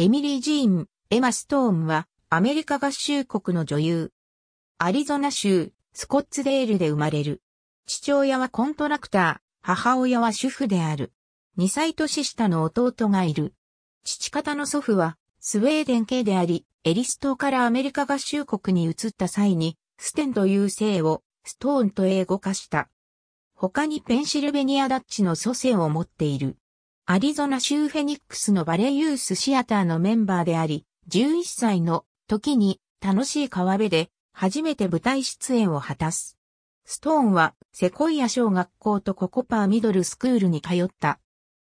エミリー・ジーン、エマ・ストーンは、アメリカ合衆国の女優。アリゾナ州、スコッツデールで生まれる。父親はコントラクター、母親は主婦である。2歳年下の弟がいる。父方の祖父は、スウェーデン系であり、エリストからアメリカ合衆国に移った際に、ステンという姓を、ストーンと英語化した。他にペンシルベニアダッチの祖先を持っている。アリゾナ州フェニックスのバレーユースシアターのメンバーであり、11歳の時に楽しい川辺で初めて舞台出演を果たす。ストーンはセコイア小学校とココパーミドルスクールに通った。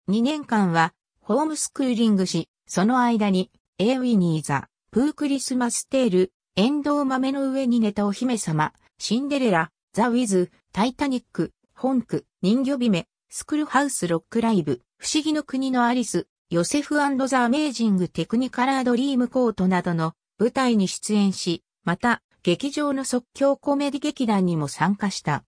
2年間はホームスクーリングし、その間にエーウィニーザ、プークリスマステール、エンドウ豆の上に寝たお姫様、シンデレラ、ザ・ウィズ、タイタニック、ホンク、人魚姫、スクルハウスロックライブ、不思議の国のアリス、ヨセフザ・アメージング・テクニカラー・ドリーム・コートなどの舞台に出演し、また、劇場の即興コメディ劇団にも参加した。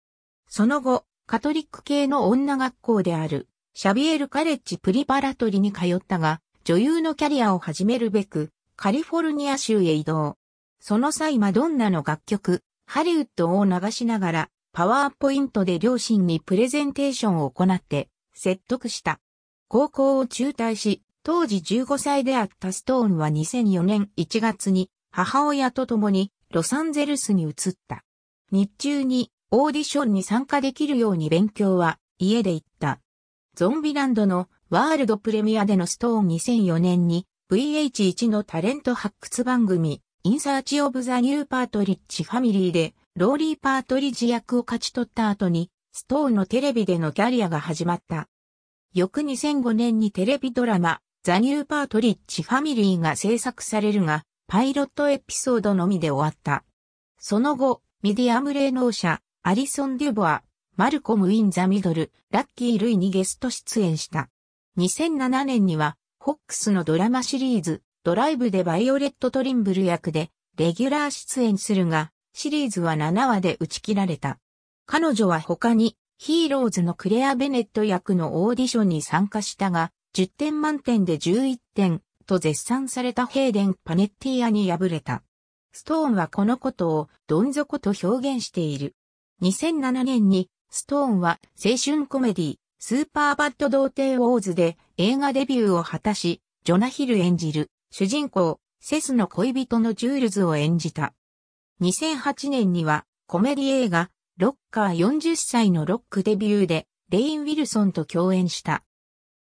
その後、カトリック系の女学校である、シャビエル・カレッジ・プリパラトリに通ったが、女優のキャリアを始めるべく、カリフォルニア州へ移動。その際マドンナの楽曲、ハリウッドを流しながら、パワーポイントで両親にプレゼンテーションを行って説得した。高校を中退し、当時15歳であったストーンは2004年1月に母親と共にロサンゼルスに移った。日中にオーディションに参加できるように勉強は家で行った。ゾンビランドのワールドプレミアでのストーン2004年に VH1 のタレント発掘番組インサーチオブザニューパートリッチファミリーでローリー・パートリッジ役を勝ち取った後に、ストーンのテレビでのキャリアが始まった。翌2005年にテレビドラマ、ザ・ニュー・パートリッジ・ファミリーが制作されるが、パイロットエピソードのみで終わった。その後、ミディアム霊能者、アリソン・デュボア、マルコム・イン・ザ・ミドル、ラッキー・ルイにゲスト出演した。2007年には、ホックスのドラマシリーズ、ドライブでバイオレット・トリンブル役で、レギュラー出演するが、シリーズは7話で打ち切られた。彼女は他に、ヒーローズのクレア・ベネット役のオーディションに参加したが、10点満点で11点と絶賛されたヘイデン・パネッティアに敗れた。ストーンはこのことをどん底と表現している。2007年にストーンは青春コメディスーパーバッド童貞ウォーズで映画デビューを果たし、ジョナヒル演じる主人公セスの恋人のジュールズを演じた。2008年にはコメディ映画ロッカー40歳のロックデビューでレイン・ウィルソンと共演した。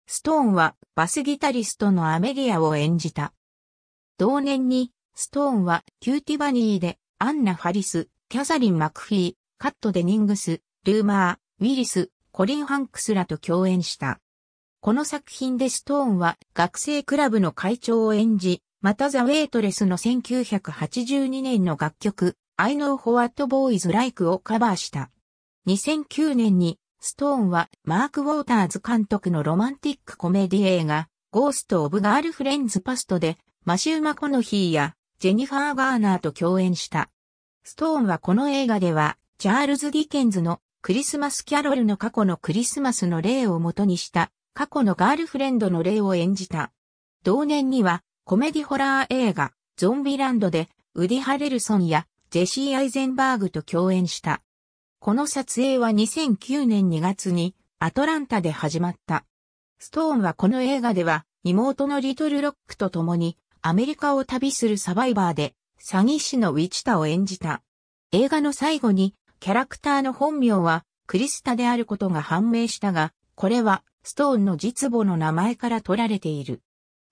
ストーンはバスギタリストのアメリアを演じた。同年にストーンはキューティバニーでアンナ・ハリス、キャサリン・マクフィー、カット・デニングス、ルーマー、ウィリス、コリン・ハンクスらと共演した。この作品でストーンは学生クラブの会長を演じ、またザ・ウェイトレスの1982年の楽曲、I know what boys like をカバーした。2009年に、ストーンはマーク・ウォーターズ監督のロマンティックコメディ映画、ゴースト・オブ・ガールフレンズ・パストで、マシュー・マコノヒーやジェニファー・ガーナーと共演した。ストーンはこの映画では、チャールズ・ディケンズのクリスマス・キャロルの過去のクリスマスの例を元にした、過去のガールフレンドの例を演じた。同年には、コメディホラー映画、ゾンビランドで、ウディ・ハレルソンやジェシー・アイゼンバーグと共演した。この撮影は2009年2月にアトランタで始まった。ストーンはこの映画では妹のリトル・ロックと共にアメリカを旅するサバイバーで詐欺師のウィチタを演じた。映画の最後にキャラクターの本名はクリスタであることが判明したが、これはストーンの実母の名前から取られている。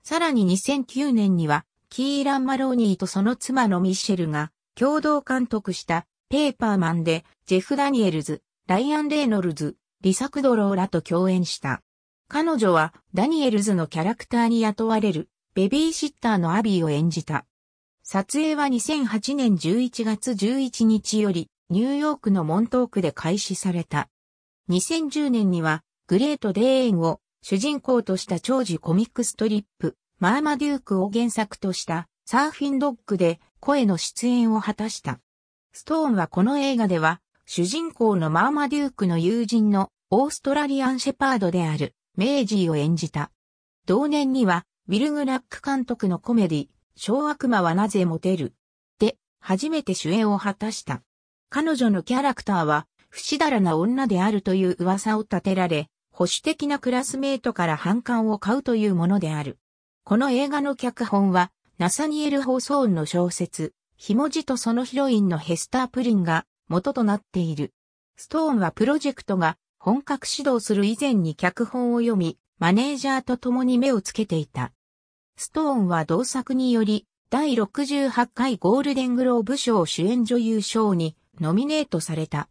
さらに2009年には、キーラン・マローニーとその妻のミシェルが共同監督したペーパーマンでジェフ・ダニエルズ、ライアン・レイノルズ、リサクドローラと共演した。彼女はダニエルズのキャラクターに雇われるベビーシッターのアビーを演じた。撮影は2008年11月11日よりニューヨークのモントークで開始された。2010年にはグレート・デーンを主人公とした長寿コミックストリップ、マーマデュークを原作としたサーフィンドッグで声の出演を果たした。ストーンはこの映画では、主人公のマーマデュークの友人のオーストラリアンシェパードであるメイジーを演じた。同年には、ウィル・グラック監督のコメディ、小悪魔はなぜモテるで、初めて主演を果たした。彼女のキャラクターは、不死だらな女であるという噂を立てられ、保守的なクラスメートから反感を買うというものである。この映画の脚本は、ナサニエル・ホーソーンの小説、ひもじとそのヒロインのヘスター・プリンが元となっている。ストーンはプロジェクトが本格始動する以前に脚本を読み、マネージャーと共に目をつけていた。ストーンは同作により、第68回ゴールデングローブ賞主演女優賞にノミネートされた。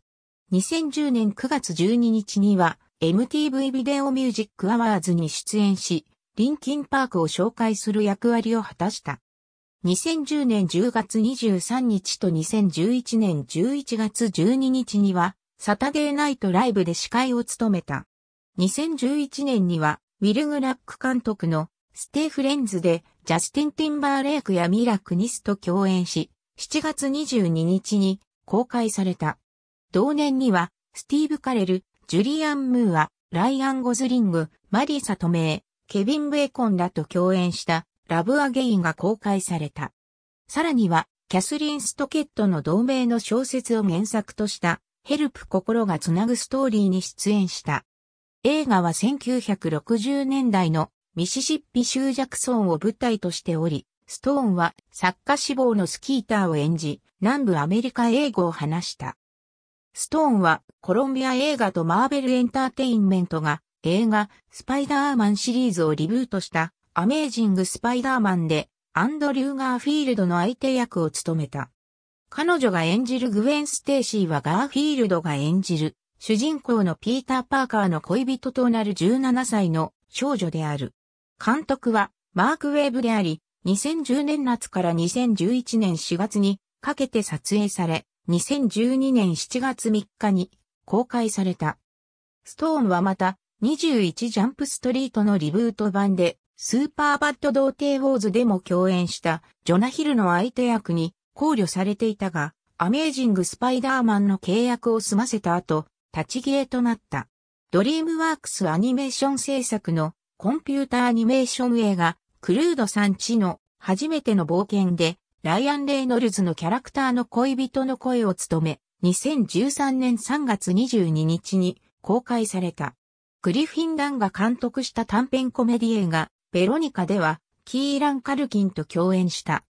2010年9月12日には、MTV ビデオミュージックアワーズに出演し、リンキンパークを紹介する役割を果たした。2010年10月23日と2011年11月12日には、サタデーナイトライブで司会を務めた。2011年には、ウィル・グラック監督のステイ・フレンズで、ジャスティン・ティンバーレイクやミラ・クニスと共演し、7月22日に公開された。同年には、スティーブ・カレル、ジュリアン・ムーア、ライアン・ゴズリング、マリサ・トメイ、ケビン・ベーコンらと共演したラブ・アゲインが公開された。さらには、キャスリン・ストケットの同名の小説を原作としたヘルプ心がつなぐストーリーに出演した。映画は1960年代のミシシッピ州ジャクソンを舞台としており、ストーンは作家志望のスキーターを演じ、南部アメリカ英語を話した。ストーンはコロンビア映画とマーベルエンターテインメントが映画スパイダーマンシリーズをリブートしたアメージングスパイダーマンでアンドリュー・ガーフィールドの相手役を務めた。彼女が演じるグウェン・ステイシーはガーフィールドが演じる主人公のピーター・パーカーの恋人となる17歳の少女である。監督はマーク・ウェーブであり、2010年夏から2011年4月にかけて撮影され、2012年7月3日に公開された。ストーンはまた21ジャンプストリートのリブート版でスーパーバッド童貞ウォーズでも共演したジョナヒルの相手役に考慮されていたが、アメージング・スパイダーマンの契約を済ませた後、立ち消えとなった。ドリームワークスアニメーション制作のコンピューターアニメーション映画、クルードさんちの初めての冒険で、ライアン・レイノルズのキャラクターの恋人の声を務め、2013年3月22日に公開された。グリフィン・ランが監督した短編コメディ映画、ベロニカでは、キーラン・カルキンと共演した。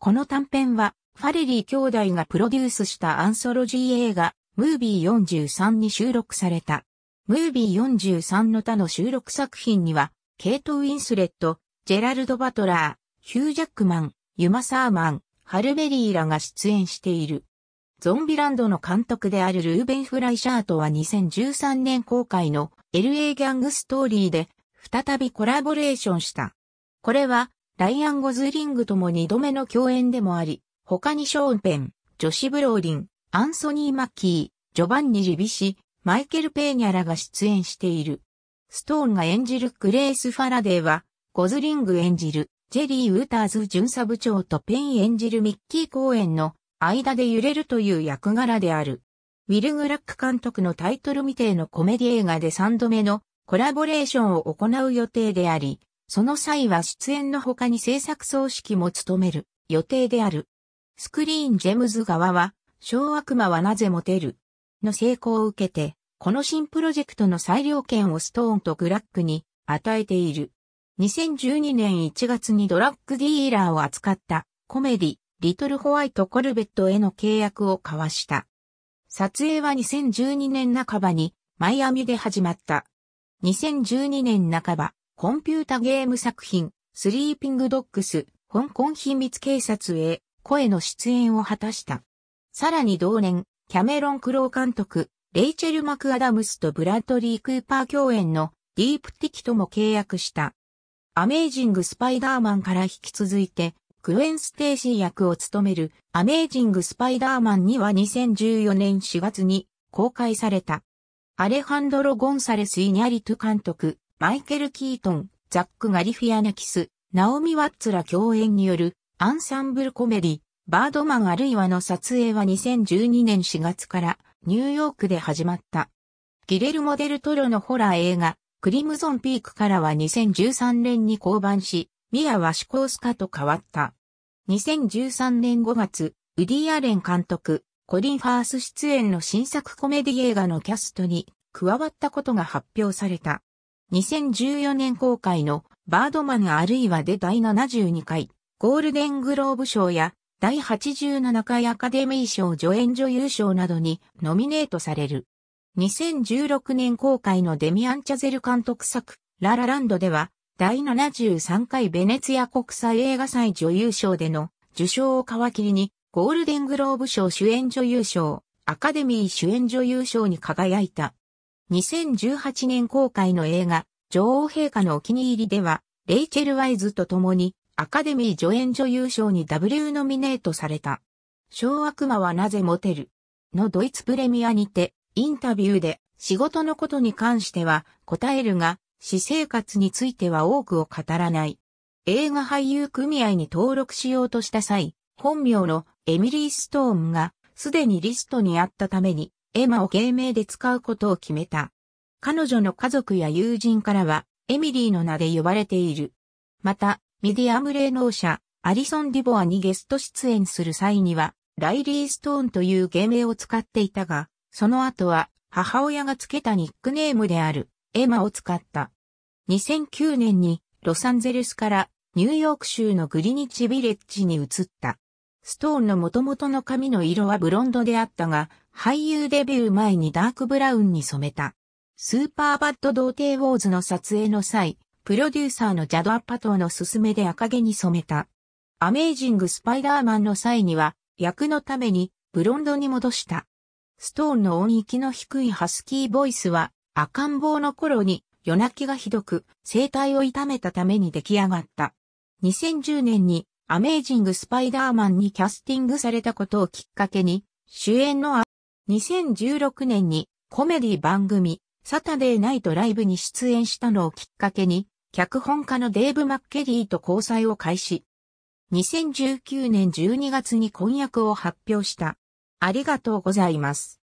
この短編は、ファレリー兄弟がプロデュースしたアンソロジー映画、ムービー43に収録された。ムービー43の他の収録作品には、ケイト・ウィンスレット、ジェラルド・バトラー、ヒュー・ジャックマン、ユマ・サーマン、ハルベリーらが出演している。ゾンビランドの監督であるルーベン・フライシャートは2013年公開の LA ギャングストーリーで再びコラボレーションした。これはライアン・ゴズリングとも2度目の共演でもあり、他にショーン・ペン、ジョシ・ブローリン、アンソニー・マッキー、ジョバンニ・リビシ、マイケル・ペーニャらが出演している。ストーンが演じるグレース・ファラデーは、ゴズリング演じるジェリー・ウーターズ巡査部長とペン演じるミッキー公演の間で揺れるという役柄である。ウィル・グラック監督のタイトル未定のコメディ映画で3度目のコラボレーションを行う予定であり、その際は出演の他に制作総指揮も務める予定である。スクリーン・ジェムズ側は、小悪魔はなぜモテるの成功を受けて、この新プロジェクトの裁量権をストーンとグラックに与えている。2012年1月にドラッグディーラーを扱ったコメディ、リトルホワイトコルベットへの契約を交わした。撮影は2012年半ばにマイアミで始まった。2012年半ば、コンピュータゲーム作品、スリーピングドッグス、香港秘密警察へ、声の出演を果たした。さらに同年、キャメロン・クロー監督、レイチェル・マクアダムスとブラッドリー・クーパー共演のディープティキとも契約した。アメイジング・スパイダーマンから引き続いて、クエン・ステーシー役を務めるアメイジング・スパイダーマンには2014年4月に公開された。アレハンドロ・ゴンサレス・イニャリト監督、マイケル・キートン、ザック・ガリフィアナキス、ナオミ・ワッツら共演によるアンサンブルコメディ、バードマンあるいはの撮影は2012年4月からニューヨークで始まった。ギレルモデルトロのホラー映画、クリムゾンピークからは2013年に降板し、ミアはシコースカと変わった。2013年5月、ウディ・アレン監督、コリン・ファース出演の新作コメディ映画のキャストに加わったことが発表された。2014年公開のバードマンあるいはで第72回ゴールデングローブ賞や第87回アカデミー賞助演女優賞などにノミネートされる。2016年公開のデミアン・チャゼル監督作、ララランドでは、第73回ベネツィア国際映画祭女優賞での受賞を皮切りに、ゴールデングローブ賞主演女優賞、アカデミー主演女優賞に輝いた。2018年公開の映画、女王陛下のお気に入りでは、レイチェル・ワイズと共に、アカデミー助演女優賞に W ノミネートされた。小悪魔はなぜモテるのドイツプレミアにて、インタビューで仕事のことに関しては答えるが、私生活については多くを語らない。映画俳優組合に登録しようとした際、本名のエミリー・ストーンがすでにリストにあったために、エマを芸名で使うことを決めた。彼女の家族や友人からは、エミリーの名で呼ばれている。また、ミディアム霊能者、アリソン・ディボアにゲスト出演する際には、ライリー・ストーンという芸名を使っていたが、その後は母親がつけたニックネームであるエマを使った。2009年にロサンゼルスからニューヨーク州のグリニッチビレッジに移った。ストーンの元々の髪の色はブロンドであったが、俳優デビュー前にダークブラウンに染めた。スーパーバッド童貞ウォーズの撮影の際、プロデューサーのジャド・アッパトーの勧めで赤毛に染めた。アメージング・スパイダーマンの際には、役のためにブロンドに戻した。ストーンの音域の低いハスキーボイスは赤ん坊の頃に夜泣きがひどく声帯を痛めたために出来上がった。2010年にアメージング・スパイダーマンにキャスティングされたことをきっかけに主演のア2016年にコメディ番組サタデーナイトライブに出演したのをきっかけに脚本家のデーブ・マッケリーと交際を開始。2019年12月に婚約を発表した。ありがとうございます。